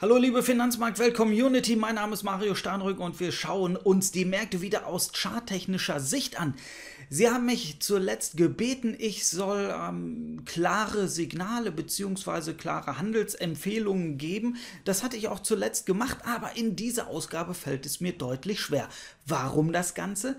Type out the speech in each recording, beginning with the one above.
Hallo liebe Finanzmarktwelt Community, mein Name ist Mario Starnrück und wir schauen uns die Märkte wieder aus charttechnischer Sicht an. Sie haben mich zuletzt gebeten, ich soll ähm, klare Signale bzw. klare Handelsempfehlungen geben. Das hatte ich auch zuletzt gemacht, aber in dieser Ausgabe fällt es mir deutlich schwer. Warum das Ganze?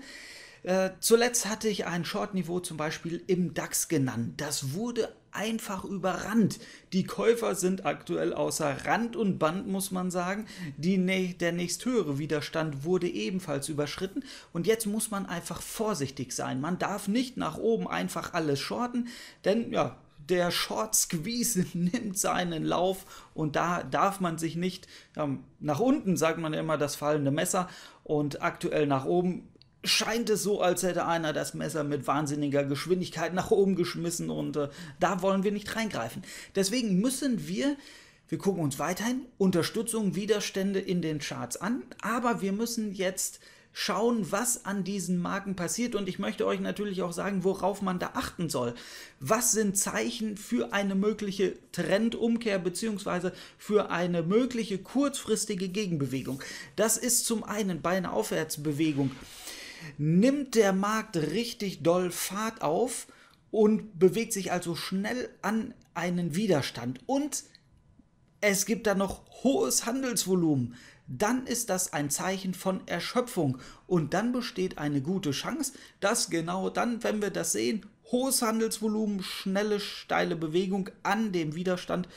Äh, zuletzt hatte ich ein Short-Niveau zum Beispiel im DAX genannt. Das wurde einfach überrannt. Die Käufer sind aktuell außer Rand und Band, muss man sagen. Die, der nächsthöhere Widerstand wurde ebenfalls überschritten. Und jetzt muss man einfach vorsichtig sein. Man darf nicht nach oben einfach alles shorten, denn ja, der Short Squeeze nimmt seinen Lauf und da darf man sich nicht ähm, nach unten, sagt man ja immer, das fallende Messer und aktuell nach oben scheint es so, als hätte einer das Messer mit wahnsinniger Geschwindigkeit nach oben geschmissen und äh, da wollen wir nicht reingreifen. Deswegen müssen wir, wir gucken uns weiterhin Unterstützung, Widerstände in den Charts an, aber wir müssen jetzt schauen, was an diesen Marken passiert und ich möchte euch natürlich auch sagen, worauf man da achten soll. Was sind Zeichen für eine mögliche Trendumkehr beziehungsweise für eine mögliche kurzfristige Gegenbewegung? Das ist zum einen bei einer Aufwärtsbewegung nimmt der Markt richtig doll Fahrt auf und bewegt sich also schnell an einen Widerstand. Und es gibt da noch hohes Handelsvolumen. Dann ist das ein Zeichen von Erschöpfung. Und dann besteht eine gute Chance, dass genau dann, wenn wir das sehen, hohes Handelsvolumen, schnelle, steile Bewegung an dem Widerstand,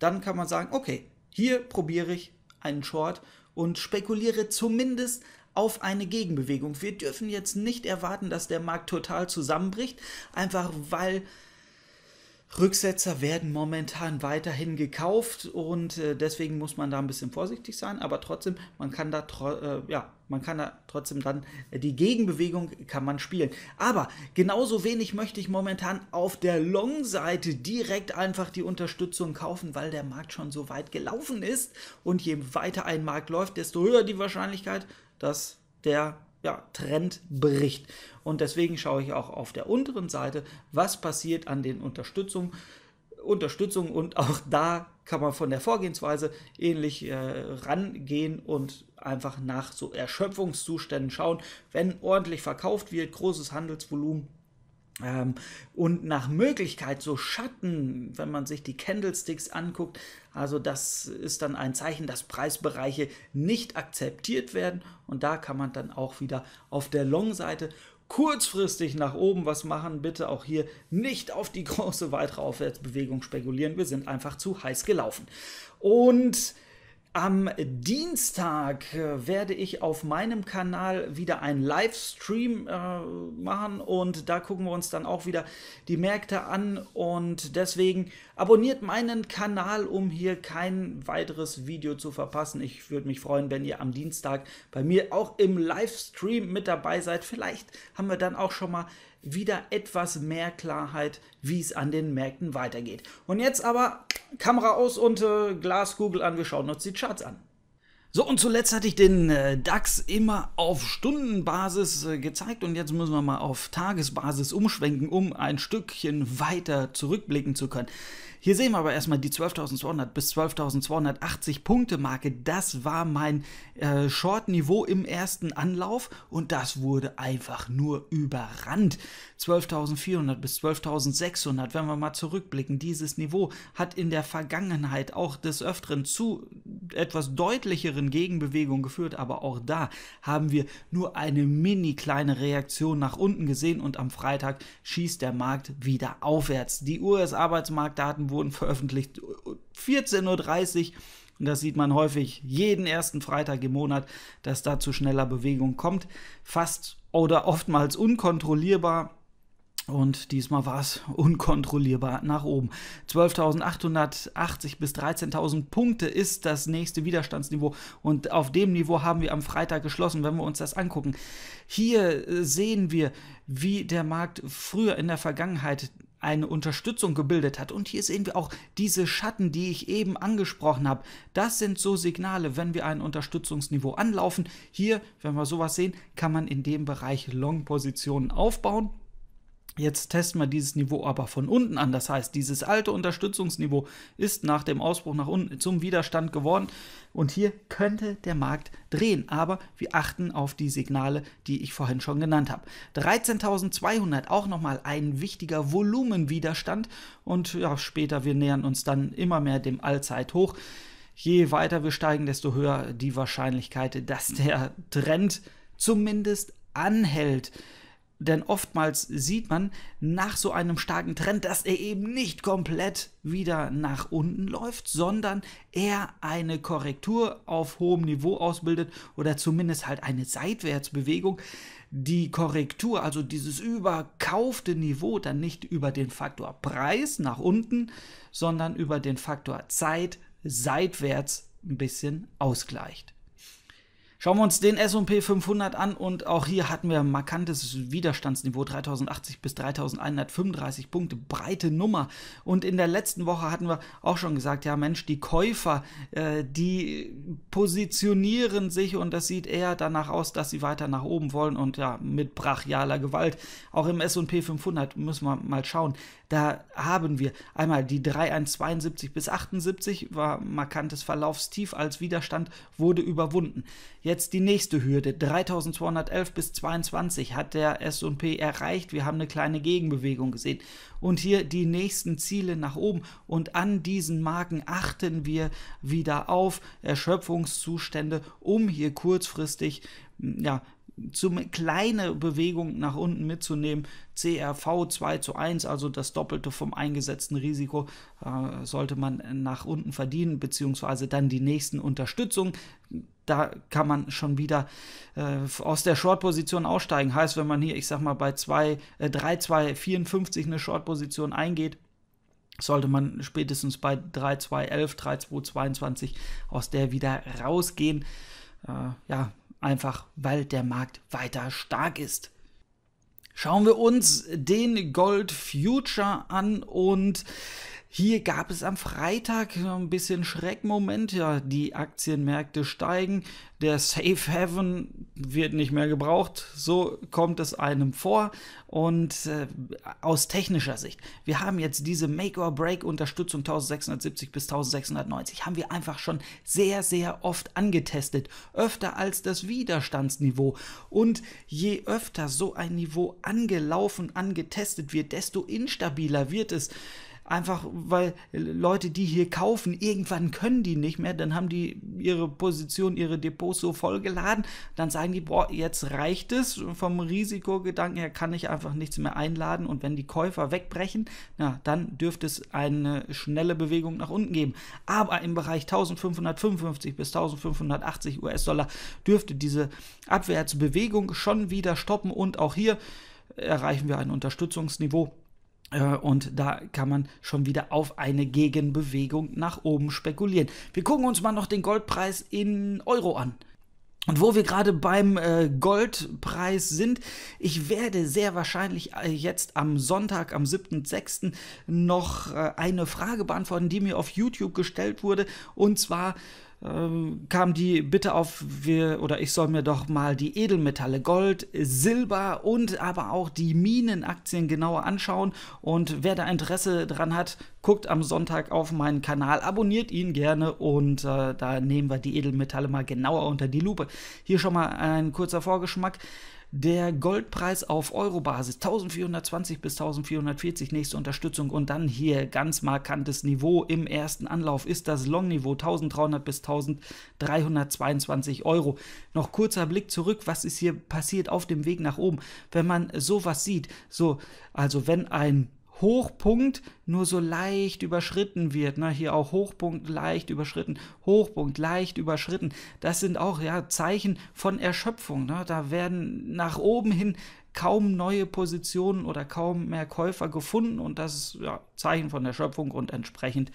dann kann man sagen, okay, hier probiere ich einen Short und spekuliere zumindest auf eine Gegenbewegung. Wir dürfen jetzt nicht erwarten, dass der Markt total zusammenbricht, einfach weil Rücksetzer werden momentan weiterhin gekauft und äh, deswegen muss man da ein bisschen vorsichtig sein, aber trotzdem, man kann da, äh, ja, man kann da trotzdem dann äh, die Gegenbewegung kann man spielen. Aber genauso wenig möchte ich momentan auf der Long-Seite direkt einfach die Unterstützung kaufen, weil der Markt schon so weit gelaufen ist und je weiter ein Markt läuft, desto höher die Wahrscheinlichkeit, dass der ja, Trend bricht. Und deswegen schaue ich auch auf der unteren Seite, was passiert an den Unterstützungen. Unterstützung und auch da kann man von der Vorgehensweise ähnlich äh, rangehen und einfach nach so Erschöpfungszuständen schauen. Wenn ordentlich verkauft wird, großes Handelsvolumen, ähm, und nach Möglichkeit so Schatten, wenn man sich die Candlesticks anguckt. Also das ist dann ein Zeichen, dass Preisbereiche nicht akzeptiert werden. Und da kann man dann auch wieder auf der Long-Seite kurzfristig nach oben was machen. Bitte auch hier nicht auf die große weitere Aufwärtsbewegung spekulieren. Wir sind einfach zu heiß gelaufen. Und am Dienstag äh, werde ich auf meinem Kanal wieder einen Livestream äh, machen und da gucken wir uns dann auch wieder die Märkte an und deswegen Abonniert meinen Kanal, um hier kein weiteres Video zu verpassen. Ich würde mich freuen, wenn ihr am Dienstag bei mir auch im Livestream mit dabei seid. Vielleicht haben wir dann auch schon mal wieder etwas mehr Klarheit, wie es an den Märkten weitergeht. Und jetzt aber Kamera aus und äh, Glaskugel an. Wir schauen uns die Charts an. So, und zuletzt hatte ich den äh, DAX immer auf Stundenbasis äh, gezeigt und jetzt müssen wir mal auf Tagesbasis umschwenken, um ein Stückchen weiter zurückblicken zu können. Hier sehen wir aber erstmal die 12.200 bis 12.280 Punkte Marke. Das war mein äh, Short-Niveau im ersten Anlauf und das wurde einfach nur überrannt. 12.400 bis 12.600, wenn wir mal zurückblicken, dieses Niveau hat in der Vergangenheit auch des Öfteren zu etwas deutlicheren Gegenbewegungen geführt, aber auch da haben wir nur eine mini kleine Reaktion nach unten gesehen und am Freitag schießt der Markt wieder aufwärts. Die US-Arbeitsmarktdaten wurden veröffentlicht. 14.30 Uhr. Und das sieht man häufig jeden ersten Freitag im Monat, dass da zu schneller Bewegung kommt. Fast oder oftmals unkontrollierbar. Und diesmal war es unkontrollierbar nach oben. 12.880 bis 13.000 Punkte ist das nächste Widerstandsniveau. Und auf dem Niveau haben wir am Freitag geschlossen, wenn wir uns das angucken. Hier äh, sehen wir, wie der Markt früher in der Vergangenheit eine Unterstützung gebildet hat. Und hier sehen wir auch diese Schatten, die ich eben angesprochen habe. Das sind so Signale, wenn wir ein Unterstützungsniveau anlaufen. Hier, wenn wir sowas sehen, kann man in dem Bereich Long-Positionen aufbauen. Jetzt testen wir dieses Niveau aber von unten an. Das heißt, dieses alte Unterstützungsniveau ist nach dem Ausbruch nach unten zum Widerstand geworden. Und hier könnte der Markt drehen. Aber wir achten auf die Signale, die ich vorhin schon genannt habe. 13.200, auch nochmal ein wichtiger Volumenwiderstand. Und ja, später, wir nähern uns dann immer mehr dem Allzeithoch. Je weiter wir steigen, desto höher die Wahrscheinlichkeit, dass der Trend zumindest anhält. Denn oftmals sieht man nach so einem starken Trend, dass er eben nicht komplett wieder nach unten läuft, sondern er eine Korrektur auf hohem Niveau ausbildet oder zumindest halt eine Seitwärtsbewegung. Die Korrektur, also dieses überkaufte Niveau, dann nicht über den Faktor Preis nach unten, sondern über den Faktor Zeit seitwärts ein bisschen ausgleicht. Schauen wir uns den S&P 500 an und auch hier hatten wir ein markantes Widerstandsniveau 3080 bis 3135 Punkte, breite Nummer. Und in der letzten Woche hatten wir auch schon gesagt, ja Mensch, die Käufer, äh, die positionieren sich und das sieht eher danach aus, dass sie weiter nach oben wollen und ja, mit brachialer Gewalt. Auch im S&P 500 müssen wir mal schauen. Da haben wir einmal die 3172 bis 78 war markantes Verlaufstief als Widerstand wurde überwunden. Jetzt Jetzt die nächste Hürde, 3211 bis 22 hat der S&P erreicht. Wir haben eine kleine Gegenbewegung gesehen. Und hier die nächsten Ziele nach oben. Und an diesen Marken achten wir wieder auf Erschöpfungszustände, um hier kurzfristig ja, zu, kleine Bewegung nach unten mitzunehmen. CRV 2 zu 1, also das Doppelte vom eingesetzten Risiko, äh, sollte man nach unten verdienen, beziehungsweise dann die nächsten Unterstützungen. Da kann man schon wieder äh, aus der Short-Position aussteigen. Heißt, wenn man hier, ich sag mal, bei 3,254 äh, 3, eine Short-Position eingeht, sollte man spätestens bei 3,211, 3,222 aus der wieder rausgehen. Äh, ja, einfach weil der Markt weiter stark ist. Schauen wir uns den Gold Future an und hier gab es am Freitag ein bisschen Schreckmoment. Ja, die Aktienmärkte steigen. Der Safe Haven wird nicht mehr gebraucht. So kommt es einem vor. Und äh, aus technischer Sicht, wir haben jetzt diese Make-or-Break-Unterstützung 1670 bis 1690. Haben wir einfach schon sehr, sehr oft angetestet. Öfter als das Widerstandsniveau. Und je öfter so ein Niveau angelaufen, angetestet wird, desto instabiler wird es einfach weil Leute, die hier kaufen, irgendwann können die nicht mehr, dann haben die ihre Position, ihre Depots so vollgeladen, dann sagen die, boah, jetzt reicht es, vom Risikogedanken her kann ich einfach nichts mehr einladen und wenn die Käufer wegbrechen, na, dann dürfte es eine schnelle Bewegung nach unten geben. Aber im Bereich 1555 bis 1580 US-Dollar dürfte diese Abwärtsbewegung schon wieder stoppen und auch hier erreichen wir ein Unterstützungsniveau, äh, und da kann man schon wieder auf eine Gegenbewegung nach oben spekulieren. Wir gucken uns mal noch den Goldpreis in Euro an. Und wo wir gerade beim äh, Goldpreis sind, ich werde sehr wahrscheinlich äh, jetzt am Sonntag, am 7.6. noch äh, eine Frage beantworten, die mir auf YouTube gestellt wurde. Und zwar, ähm, kam die Bitte auf, wir oder ich soll mir doch mal die Edelmetalle Gold, Silber und aber auch die Minenaktien genauer anschauen. Und wer da Interesse dran hat, guckt am Sonntag auf meinen Kanal, abonniert ihn gerne und äh, da nehmen wir die Edelmetalle mal genauer unter die Lupe. Hier schon mal ein kurzer Vorgeschmack. Der Goldpreis auf Eurobasis 1420 bis 1440 nächste Unterstützung und dann hier ganz markantes Niveau im ersten Anlauf ist das Long-Niveau 1300 bis 1322 Euro. Noch kurzer Blick zurück, was ist hier passiert auf dem Weg nach oben? Wenn man sowas sieht, so, also wenn ein Hochpunkt nur so leicht überschritten wird. Ne? Hier auch Hochpunkt leicht überschritten, Hochpunkt leicht überschritten. Das sind auch ja, Zeichen von Erschöpfung. Ne? Da werden nach oben hin kaum neue Positionen oder kaum mehr Käufer gefunden und das ist ja, Zeichen von Erschöpfung und entsprechend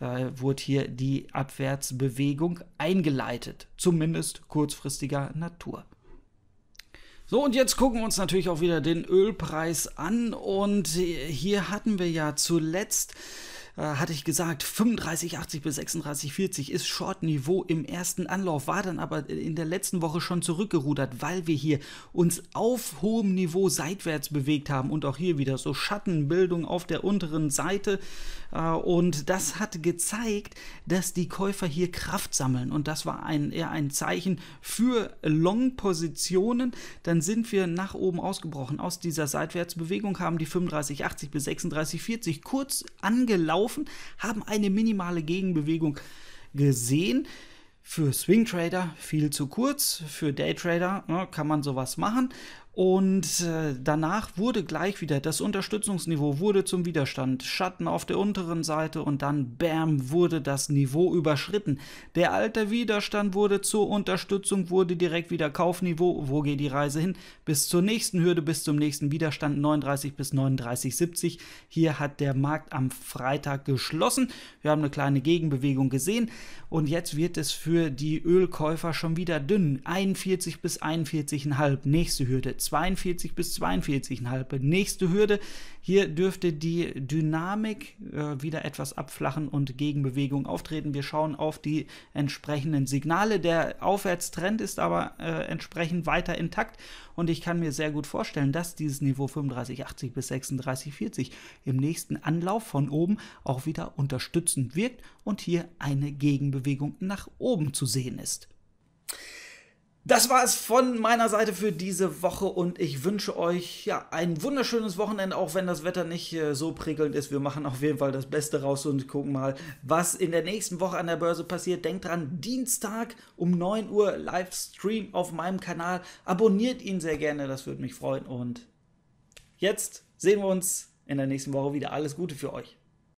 äh, wurde hier die Abwärtsbewegung eingeleitet, zumindest kurzfristiger Natur. So, und jetzt gucken wir uns natürlich auch wieder den Ölpreis an. Und hier hatten wir ja zuletzt äh, hatte ich gesagt, 35,80 bis 36,40 ist Short-Niveau im ersten Anlauf, war dann aber in der letzten Woche schon zurückgerudert, weil wir hier uns auf hohem Niveau seitwärts bewegt haben und auch hier wieder so Schattenbildung auf der unteren Seite. Äh, und das hat gezeigt, dass die Käufer hier Kraft sammeln und das war ein, eher ein Zeichen für Long-Positionen. Dann sind wir nach oben ausgebrochen aus dieser Seitwärtsbewegung, haben die 35,80 bis 36,40 kurz angelaufen laufen, haben eine minimale Gegenbewegung gesehen. Für Swing Trader viel zu kurz, für Day Trader ne, kann man sowas machen und äh, danach wurde gleich wieder das Unterstützungsniveau wurde zum Widerstand. Schatten auf der unteren Seite und dann Bam wurde das Niveau überschritten. Der alte Widerstand wurde zur Unterstützung, wurde direkt wieder Kaufniveau. Wo geht die Reise hin? Bis zur nächsten Hürde, bis zum nächsten Widerstand 39 bis 39,70. Hier hat der Markt am Freitag geschlossen. Wir haben eine kleine Gegenbewegung gesehen und jetzt wird es für die Ölkäufer schon wieder dünn. 41 bis 41,5. Nächste Hürde. 42 bis 42,5. Nächste Hürde. Hier dürfte die Dynamik äh, wieder etwas abflachen und Gegenbewegung auftreten. Wir schauen auf die entsprechenden Signale. Der Aufwärtstrend ist aber äh, entsprechend weiter intakt und ich kann mir sehr gut vorstellen, dass dieses Niveau 35,80 bis 36,40 im nächsten Anlauf von oben auch wieder unterstützend wirkt und hier eine Gegenbewegung nach oben zu sehen ist. Das war es von meiner Seite für diese Woche und ich wünsche euch ja ein wunderschönes Wochenende, auch wenn das Wetter nicht äh, so prickelnd ist. Wir machen auf jeden Fall das Beste raus und gucken mal, was in der nächsten Woche an der Börse passiert. Denkt dran, Dienstag um 9 Uhr Livestream auf meinem Kanal. Abonniert ihn sehr gerne, das würde mich freuen und jetzt sehen wir uns in der nächsten Woche wieder. Alles Gute für euch.